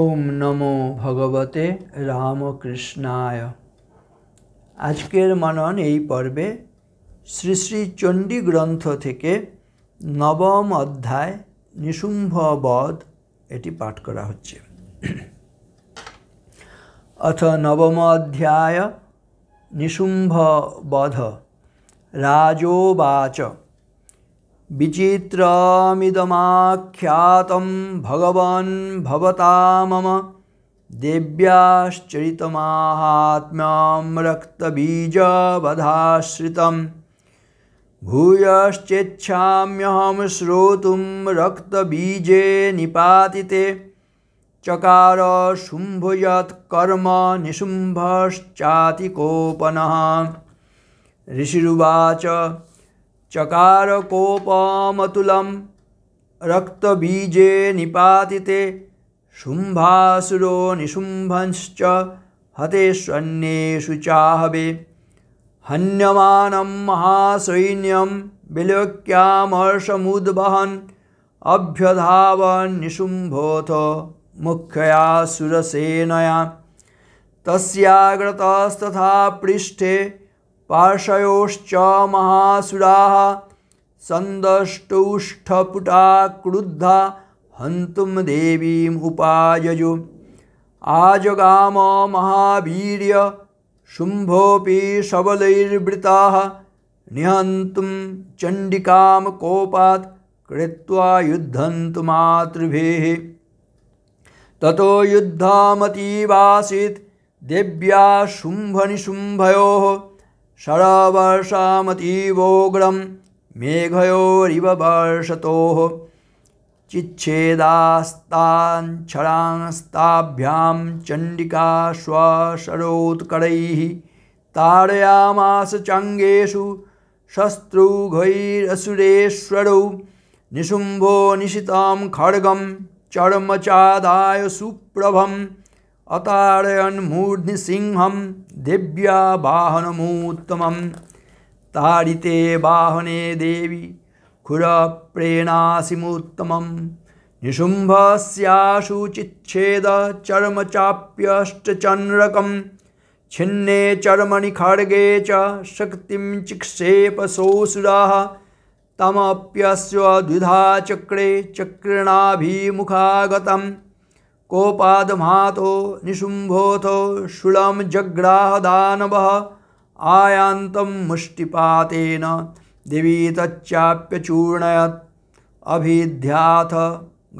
ওম নমো ভগবতে রামকৃষ্ণায় আজকের মানন এই পর্বে শ্রী শ্রী চণ্ডী গ্রন্থ থেকে নবম অধ্যায় নিশুম্ভ বধ এটি পাঠ করা হচ্ছে অথ নবম অধ্যায় নিশুম্ভ বধ রাজোবাচ विचित्रामिदमाख्यातं भगवान् भवता मम रक्तबीज रक्तबीजवधाश्रितं भूयश्चेच्छाम्यहं श्रोत रक्तबीजे निपातिते चकार शुंभुत्कर्म निशुम्भश्चातिकोपनः ऋषिरुवाच चकार कोपमतुलं रक्तबीजे निपातिते शुम्भासुरो निशुम्भंश्च हतेष्वन्येषु चाहवे हन्यमानं महासैन्यं विलोक्यामर्षमुद्वहन् अभ्यधावन्निशुम्भोऽथ मुख्यया सुरसेनया तस्याग्रतस्तथा पृष्ठे पार्शयोश्च महासुरा सन्दष्टुष्ठपुटा क्रुद्धा हन्तुं देवीम् उपायजु आजगाम महावीर्य शुम्भोऽपि सबलैर्वृताः निहन्तुं चण्डिकां कोपात् कृत्वा युद्धन्तु मातृभिः ततो युद्धमतीवासीत् देव्या शुम्भनिशुम्भयोः शरवर्षामतीवोग्रं मेघयोरिव वर्षतोः चिच्छेदास्ताञ्छरांस्ताभ्यां चण्डिका श्वशरोत्करैः ताडयामास चाङ्गेषु शस्त्रुघैरसुरेश्वरौ निशुम्भो निशितां खड्गं चर्मचादाय सुप्रभम् मूर्धि सिंह दिव्या बाहनमूत्तम ताडिते वाहने देवी खुरप्रेणासिमुत्तमं निशुम्भस्याशु चिच्छेद चर्मचाप्यष्टचन्द्रकं छिन्ने चर्मणि खड्गे च शक्तिं चिक्षेपसोऽसुराः तमप्यस्व द्विधा चक्रे चक्रिणाभिमुखागतम् कोपादमातो शुलम जग्राह दानव आयांत मुष्टिपातेन दिवी तच्चाप्यचूर्णयत् अभिध्याथ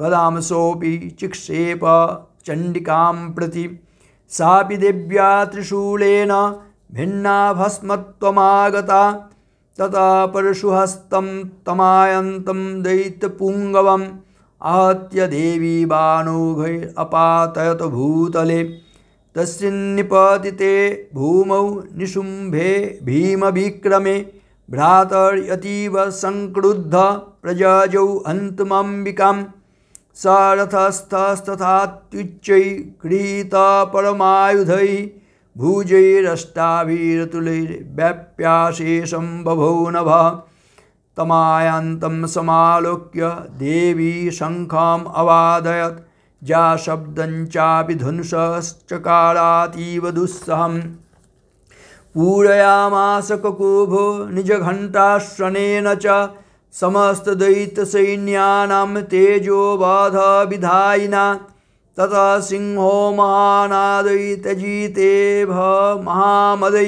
गदांसोऽपि चिक्षेप चंडिकां प्रति सापि दिव्या त्रिशूलेन भिन्ना भस्मत्वमागता तथा परशुहस्तं तमायन्तं दैत्यपुङ्गवम् आहत्य देवी बाणौघै अपातयत भूतले तस्मिन्निपतिते भूमौ निशुम्भे भीमविक्रमे भ्रातर्यतीव सङ्क्रुद्ध प्रजजौ हन्तमम्बिकां सारथस्थस्तथात्युच्चै क्रीतपरमायुधै भुजैरष्टाभिरतुलैर्व्याप्याशेषं बभौ नभ तमायांतम समालोक्य देवी शंखाम अवादयत जा शब्दञ्चापि कालातीव दुस्सहम पूरयामास ककुभो निज निजघण्टाश्रनेन च समस्त तेजो समस्तदैत्यसैन्यानां विधायिना तथा सिंहो महानादै त्यजीते भ महामदै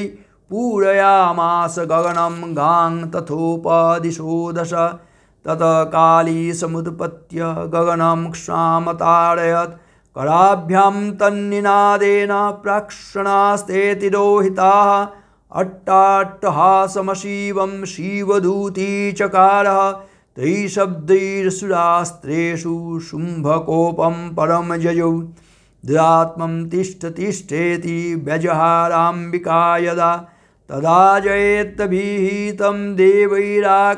पूरयामास गगनं तथोपदिशो दश तत काली समुत्पत्य गगनम क्षामतारयत् कराभ्यां तन्निनादेन प्राक्षणास्ते तिरोहिताः अट्टाट्टहासमशिवं शिवदूती चकारः तैशब्दैर्सुरास्त्रेषु शुम्भकोपं परं जयौ दुरात्मं तिष्ठ तिष्ठेति व्यजहाराम्बिका यदा तदा जयेत्तभिहितं देवैराकाशसंस्थितैः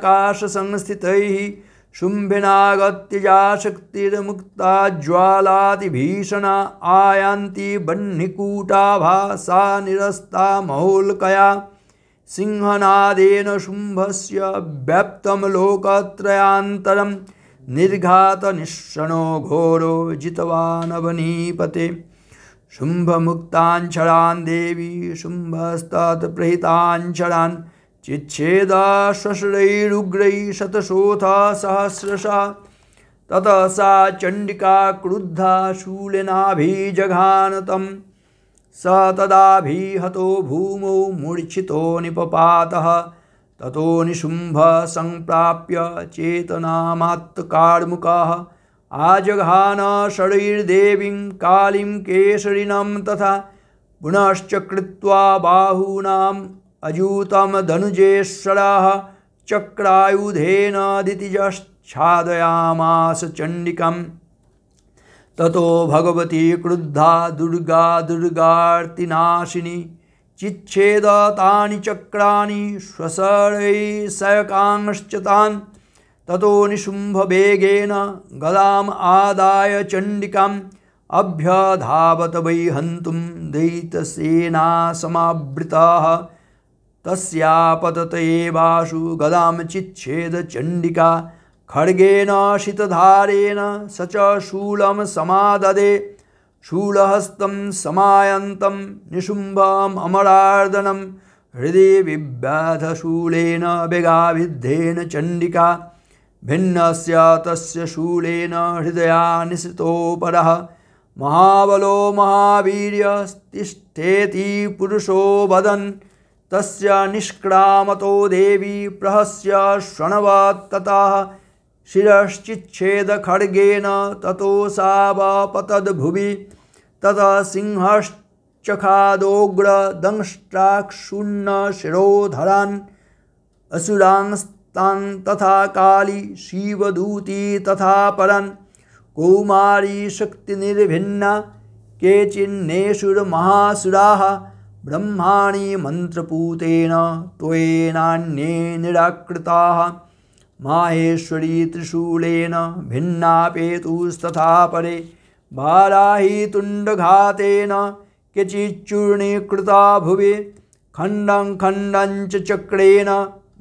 संस्थित या शक्तिर्मुक्ता ज्वालातिभीषणा आयान्ति बह्निकूटाभासा निरस्ता महोल्कया सिंहनादेन शुम्भस्य व्याप्तं लोकत्रयान्तरं निर्घातनिःशणो घोरो जितवानवनीपते शुंभ शुम्भमुक्ताञ्छरान् देवी शुम्भस्तात् प्रहिताञ्छरान् चिच्छेदा श्वशरैरुग्रैः शतशोथा सहस्रशा तत सा चण्डिका क्रुद्धा शूलिनाभिजघान तम स तदाभिहतो भूमौ मूर्च्छितो निशुंभ ततो चेतना सम्प्राप्य चेतनामात्कार्मुकाः आजघान षडैर्देवीं कालीं केसरिणं तथा पुनश्चकृत्वा बाहूनाम् अजूतं धनुजेश्वरः चक्रायुधेन दितिजश्छादयामास चण्डिकम् ततो भगवती क्रुद्धा दुर्गा दुर्गार्तिनाशिनी चिच्छेद तानि चक्राणि स्वसरैः ततो निशुंभवेगेन गदाम् आदाय चण्डिकाम् अभ्यधावत वै हन्तुं दयितसेनासमावृताः तस्यापतत एवाशु गदां चिच्छेद चण्डिका खड्गेन शितधारेण स च शूलं समाददे शूलहस्तं समायन्तं निशुम्भम् अमरार्दनं हृदि बिभ्याधशूलेन बेगाभिद्धेन चण्डिका भिन्न सूलन हृदया निशिपर महाबलो महावीर्यस्तिष्ठेति पुरुषो वदन तस्क्राम देवी प्रहस्य शृण्वत्ततः शिरश्चिच्छेदखड्गेन ततो सावापतद्भुवि ततः सिंहश्चखादोग्रदंष्ट्राक्षुन्न शिरोधरा असुरांस्त तान तथा काली शिवदूती तथा परन् कौमारी केचिन्नेशुर महासुरा ब्रह्माणि मंत्रपूतेन त्वेनान्ये निराकृताः माहेश्वरी त्रिशूलेन भिन्नापेतुस्तथा परे वाराहीतुण्डघातेन केचिच्चूर्णीकृता भुवि खण्डं खण्डं च चक्रेण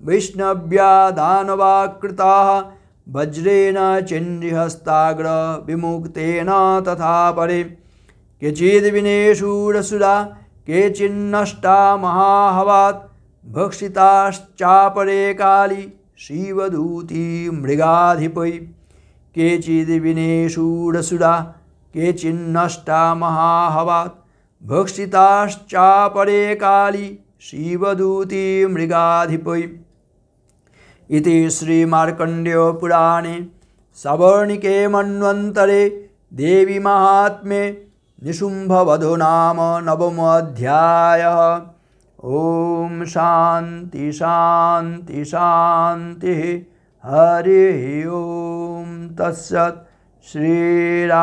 वैष्णव्या दानवाकृता वज्रेण चिन्हस्ताग्र विमुक्न तथा परे केचिद्विनेशूरसुरा केचिन्नष्टा महाहवात् भक्षिताश्चापरे काली शिवदूती मृगाधिपै केचिद्विनेशूरसुरा केचिन्नष्टा महाहवात् भक्षिताश्चापरे काली शिवदूती मृगाधिपै इति श्रीमार्कण्ड्यपुराणे मन्वन्तरे देवीमहात्म्ये निशुम्भवधो नाम नवमोऽध्यायः ॐ शान्ति शान्ति शान्तिः हरिः ॐ तस्य श्रीरामकृष्णार्पणमस्तु